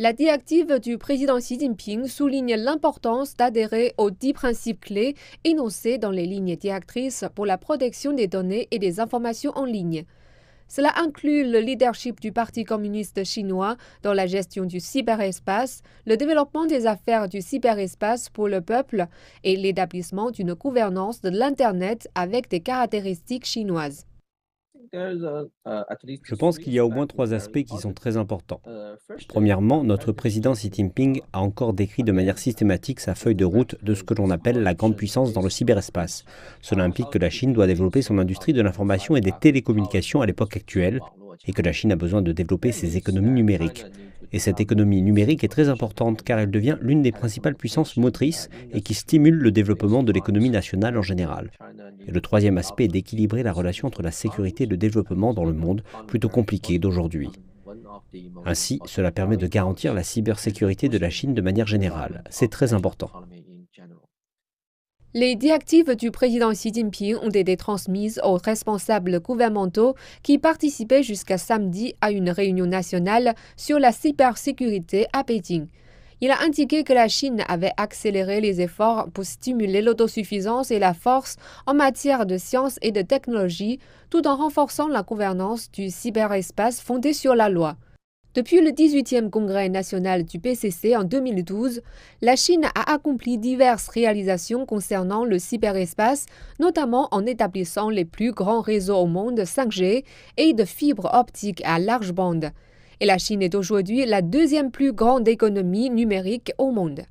La directive du président Xi Jinping souligne l'importance d'adhérer aux dix principes clés énoncés dans les lignes directrices pour la protection des données et des informations en ligne. Cela inclut le leadership du Parti communiste chinois dans la gestion du cyberespace, le développement des affaires du cyberespace pour le peuple et l'établissement d'une gouvernance de l'Internet avec des caractéristiques chinoises. Je pense qu'il y a au moins trois aspects qui sont très importants. Premièrement, notre président Xi Jinping a encore décrit de manière systématique sa feuille de route de ce que l'on appelle la grande puissance dans le cyberespace. Cela implique que la Chine doit développer son industrie de l'information et des télécommunications à l'époque actuelle et que la Chine a besoin de développer ses économies numériques. Et cette économie numérique est très importante car elle devient l'une des principales puissances motrices et qui stimule le développement de l'économie nationale en général. Et le troisième aspect est d'équilibrer la relation entre la sécurité et le développement dans le monde, plutôt compliqué d'aujourd'hui. Ainsi, cela permet de garantir la cybersécurité de la Chine de manière générale. C'est très important. Les directives du président Xi Jinping ont été transmises aux responsables gouvernementaux qui participaient jusqu'à samedi à une réunion nationale sur la cybersécurité à Pékin. Il a indiqué que la Chine avait accéléré les efforts pour stimuler l'autosuffisance et la force en matière de sciences et de technologie, tout en renforçant la gouvernance du cyberespace fondée sur la loi. Depuis le 18e Congrès national du PCC en 2012, la Chine a accompli diverses réalisations concernant le cyberespace, notamment en établissant les plus grands réseaux au monde 5G et de fibres optiques à large bande. Et la Chine est aujourd'hui la deuxième plus grande économie numérique au monde.